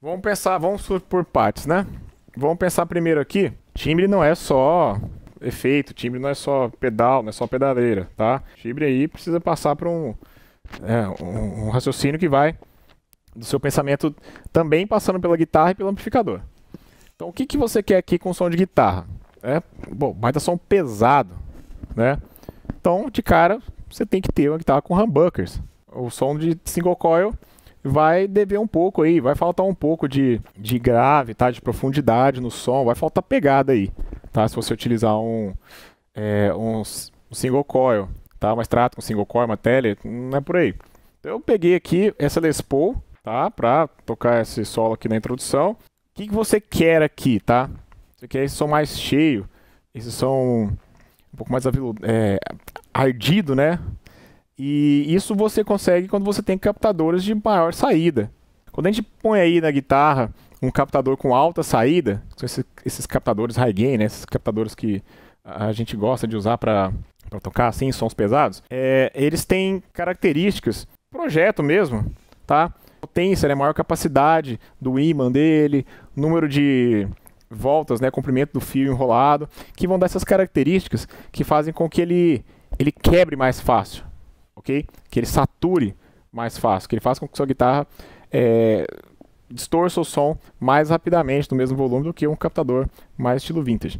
Vamos pensar, vamos por partes, né? Vamos pensar primeiro aqui. Timbre não é só efeito, timbre não é só pedal, não é só pedaleira, tá? Timbre aí precisa passar por um, é, um, um raciocínio que vai do seu pensamento também passando pela guitarra e pelo amplificador. Então, o que, que você quer aqui com som de guitarra? É, bom, baita tá som pesado, né? Então, de cara, você tem que ter uma guitarra com humbuckers. O som de single coil vai dever um pouco aí, vai faltar um pouco de, de grave, tá? De profundidade no som, vai faltar pegada aí, tá? Se você utilizar um, é, um, um single coil, tá? Uma Strato com um single coil, uma tele, não é por aí. Então, eu peguei aqui essa Les Paul, tá? Pra tocar esse solo aqui na introdução. O que, que você quer aqui, tá? Você quer esse som mais cheio, esse som um pouco mais avilu é, ardido, né? E isso você consegue quando você tem captadores de maior saída. Quando a gente põe aí na guitarra um captador com alta saída, são esses, esses captadores high gain, né? esses captadores que a gente gosta de usar para tocar assim, sons pesados, é, eles têm características, projeto mesmo, tá? potência, né, maior capacidade do ímã dele, número de voltas, né, comprimento do fio enrolado, que vão dar essas características que fazem com que ele ele quebre mais fácil, ok? Que ele sature mais fácil, que ele faça com que sua guitarra é, distorça o som mais rapidamente no mesmo volume do que um captador mais estilo vintage.